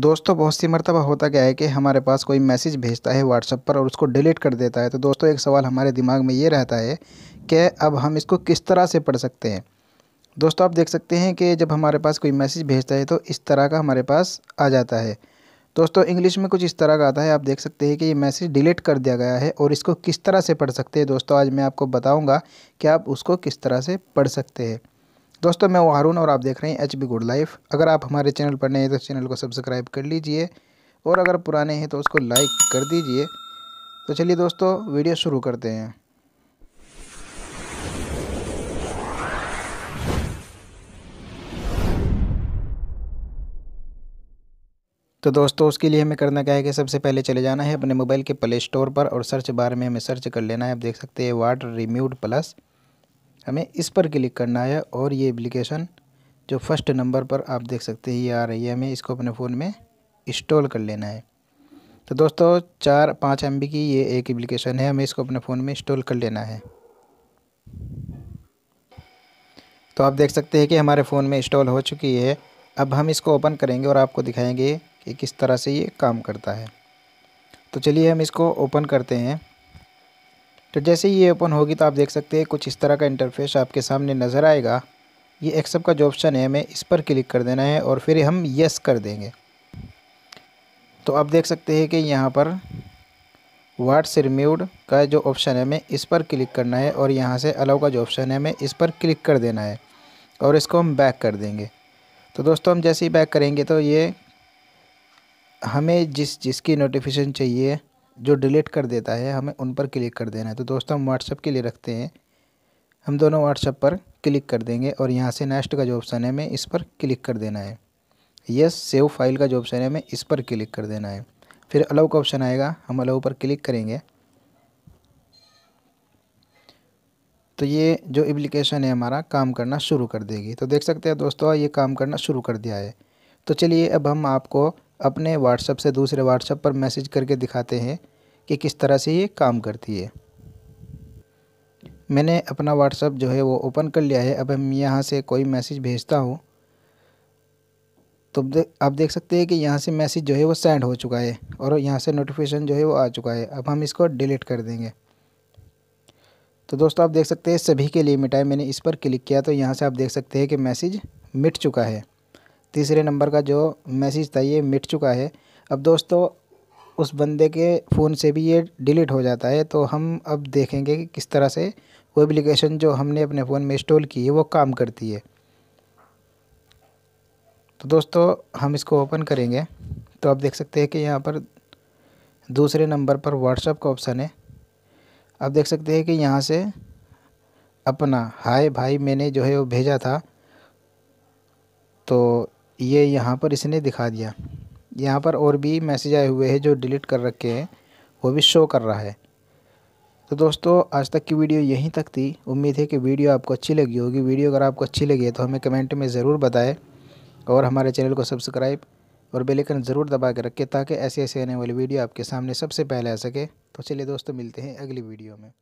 दोस्तों बहुत सी मरतबा होता क्या है कि हमारे पास कोई मैसेज भेजता है व्हाट्सअप पर और उसको डिलीट कर देता है तो दोस्तों एक सवाल हमारे दिमाग में ये रहता है कि अब हम इसको किस तरह से पढ़ सकते हैं दोस्तों आप देख सकते हैं कि जब हमारे पास कोई मैसेज भेजता है तो इस तरह का हमारे पास आ जाता है दोस्तों इंग्लिश में कुछ इस तरह का आता है आप देख सकते हैं कि ये मैसेज डिलीट कर दिया गया है और इसको किस तरह से पढ़ सकते हैं दोस्तों आज मैं आपको बताऊँगा कि आप उसको किस तरह से पढ़ सकते हैं दोस्तों मैं वो हारून और आप देख रहे हैं एच बी गुड लाइफ अगर आप हमारे चैनल पर नए हैं तो चैनल को सब्सक्राइब कर लीजिए और अगर पुराने हैं तो उसको लाइक कर दीजिए तो चलिए दोस्तों वीडियो शुरू करते हैं तो दोस्तों उसके लिए हमें करना क्या है कि सबसे पहले चले जाना है अपने मोबाइल के प्ले स्टोर पर और सर्च बार में हमें सर्च कर लेना है आप देख सकते हैं वाटर रिम्यूड प्लस हमें इस पर क्लिक करना है और ये एप्लीकेशन जो फर्स्ट नंबर पर आप देख सकते हैं ये आ रही है हमें इसको अपने फ़ोन में इंस्टॉल कर लेना है तो दोस्तों चार पाँच एम की ये एक एप्लीकेशन है हमें इसको अपने फ़ोन में इंस्टॉल कर लेना है तो आप देख सकते हैं कि हमारे फ़ोन में इंस्टॉल हो चुकी है अब हम इसको ओपन करेंगे और आपको दिखाएंगे कि किस तरह से ये काम करता है तो चलिए हम इसको ओपन करते हैं तो जैसे ही ये ओपन होगी तो आप देख सकते हैं कुछ इस तरह का इंटरफेस आपके सामने नज़र आएगा ये एक्सेप्ट का जो ऑप्शन है हमें इस पर क्लिक कर देना है और फिर हम यस कर देंगे तो आप देख सकते हैं कि यहाँ पर व्हाट्स रिम्यूड का जो ऑप्शन है हमें इस पर क्लिक करना है और यहाँ से अलाउ का जो ऑप्शन है हमें इस पर क्लिक कर देना है और इसको हम बैक कर देंगे तो दोस्तों हम जैसे ही बैक करेंगे तो ये हमें जिस जिसकी नोटिफिकेशन चाहिए जो डिलीट कर देता है हमें उन पर क्लिक कर देना है तो दोस्तों हम व्हाट्सअप के लिए रखते हैं हम दोनों व्हाट्सअप पर क्लिक कर देंगे और यहाँ से नेक्स्ट का जो ऑप्शन है हमें इस पर क्लिक कर देना है यस सेव फाइल का जो ऑप्शन है हमें इस पर क्लिक कर देना है फिर अलाउ का ऑप्शन आएगा हम अलाउ पर क्लिक करेंगे तो ये जो एप्लीकेशन है हमारा काम करना शुरू कर देगी तो देख सकते हैं दोस्तों ये काम करना शुरू कर दिया है तो चलिए अब हम आपको अपने व्हाट्सअप से दूसरे व्हाट्सअप पर मैसेज करके दिखाते हैं कि किस तरह से ये काम करती है मैंने अपना व्हाट्सअप जो है वो ओपन कर लिया है अब हम यहाँ से कोई मैसेज भेजता हूँ तो आप देख सकते हैं कि यहाँ से मैसेज जो है वो सेंड हो चुका है और यहाँ से नोटिफिकेशन जो है वो आ चुका है अब हम इसको डिलीट कर देंगे तो दोस्तों आप देख सकते हैं सभी के लिए मिटाए मैंने इस पर क्लिक किया तो यहाँ से आप देख सकते हैं कि मैसेज मिट चुका है तीसरे नंबर का जो मैसेज था ये मिट चुका है अब दोस्तों उस बंदे के फ़ोन से भी ये डिलीट हो जाता है तो हम अब देखेंगे कि किस तरह से वो एप्लीकेशन जो हमने अपने फ़ोन में इंस्टॉल की है वो काम करती है तो दोस्तों हम इसको ओपन करेंगे तो आप देख सकते हैं कि यहाँ पर दूसरे नंबर पर व्हाट्सअप का ऑप्शन है आप देख सकते हैं कि यहाँ से अपना हाय भाई मैंने जो है वो भेजा था तो ये यहाँ पर इसने दिखा दिया यहाँ पर और भी मैसेज आए हुए हैं जो डिलीट कर रखे हैं वो भी शो कर रहा है तो दोस्तों आज तक की वीडियो यहीं तक थी उम्मीद है कि वीडियो आपको अच्छी लगी होगी वीडियो अगर आपको अच्छी लगी है तो हमें कमेंट में ज़रूर बताएं और हमारे चैनल को सब्सक्राइब और बेल आइकन ज़रूर दबा के रखें ताकि ऐसे ऐसे आने वाली वीडियो आपके सामने सबसे पहले आ सके तो चलिए दोस्तों मिलते हैं अगली वीडियो में